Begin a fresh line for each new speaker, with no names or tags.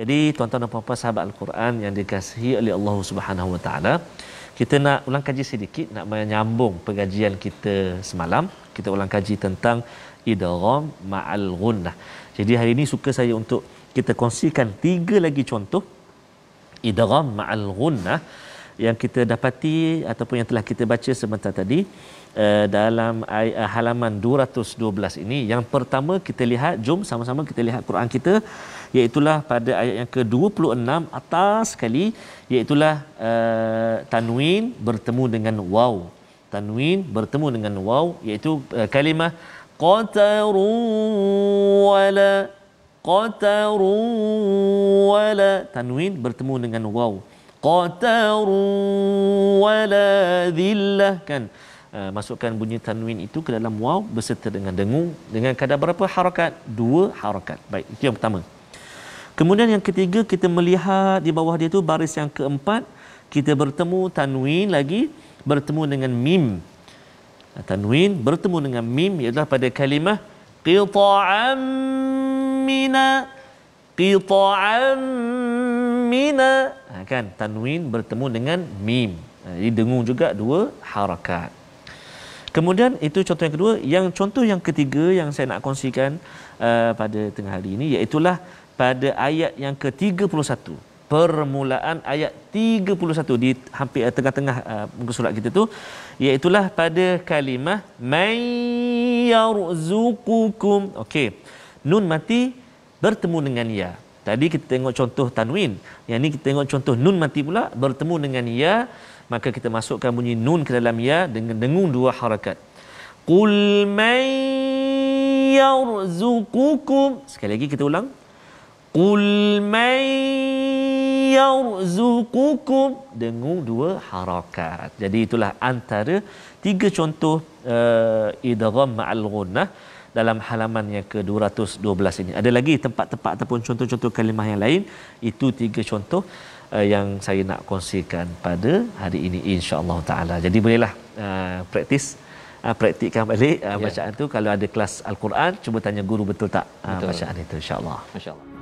Jadi tuan-tuan dan puan-puan sahabat Al-Quran yang dikasihi oleh Allah Subhanahu Wa Taala, kita nak ulang kaji sedikit nak menyambung pengajian kita semalam. Kita ulang kaji tentang idgham ma'al gunnah. Jadi hari ini suka saya untuk kita kongsikan tiga lagi contoh idgham ma'al gunnah yang kita dapati ataupun yang telah kita baca sebentar tadi eh, dalam eh, halaman 212 ini yang pertama kita lihat jom sama-sama kita lihat Quran kita iaitu pada ayat yang ke-26 atas sekali iaitu uh, eh, tanwin bertemu dengan waw tanwin bertemu dengan waw iaitu uh, kalimah qataru wala qataru wala tanwin bertemu dengan waw qatar wala dhillah kan uh, masukkan bunyi tanwin itu ke dalam waw beserta dengan dengung dengan kadar berapa harakat dua harakat baik itu yang pertama kemudian yang ketiga kita melihat di bawah dia tu baris yang keempat kita bertemu tanwin lagi bertemu dengan mim eh, tanwin bertemu dengan mim ialah pada kalimah qita'an mina qita'an mina kan tanwin bertemu dengan mim ha, jadi dengung juga dua harakat kemudian itu contoh yang kedua yang contoh yang ketiga yang saya nak kongsikan uh, pada tengah hari ini iaitu pada ayat yang ke-31 permulaan ayat 31 di hampir tengah-tengah uh, muka surat kita tu iaitu pada kalimah mayyarzukukum okey nun mati bertemu dengan ya Tadi kita tengok contoh tanwin. Yang ni kita tengok contoh nun mati pula bertemu dengan ya, maka kita masukkan bunyi nun ke dalam ya dengan dengung dua harakat. Qul man yarzuqukum. Sekali lagi kita ulang. Qul man yarzuqukum dengung dua harakat. Jadi itulah antara tiga contoh uh, idgham ma'al ghunnah dalam halaman yang ke-212 ini. Ada lagi tempat-tempat ataupun contoh-contoh kalimah yang lain. Itu tiga contoh uh, yang saya nak kongsikan pada hari ini insya-Allah taala. Jadi bolehlah uh, praktis uh, praktikkan balik uh, bacaan yeah. tu kalau ada kelas al-Quran cuba tanya guru betul tak uh, betul. bacaan itu insya-Allah. Masya-Allah.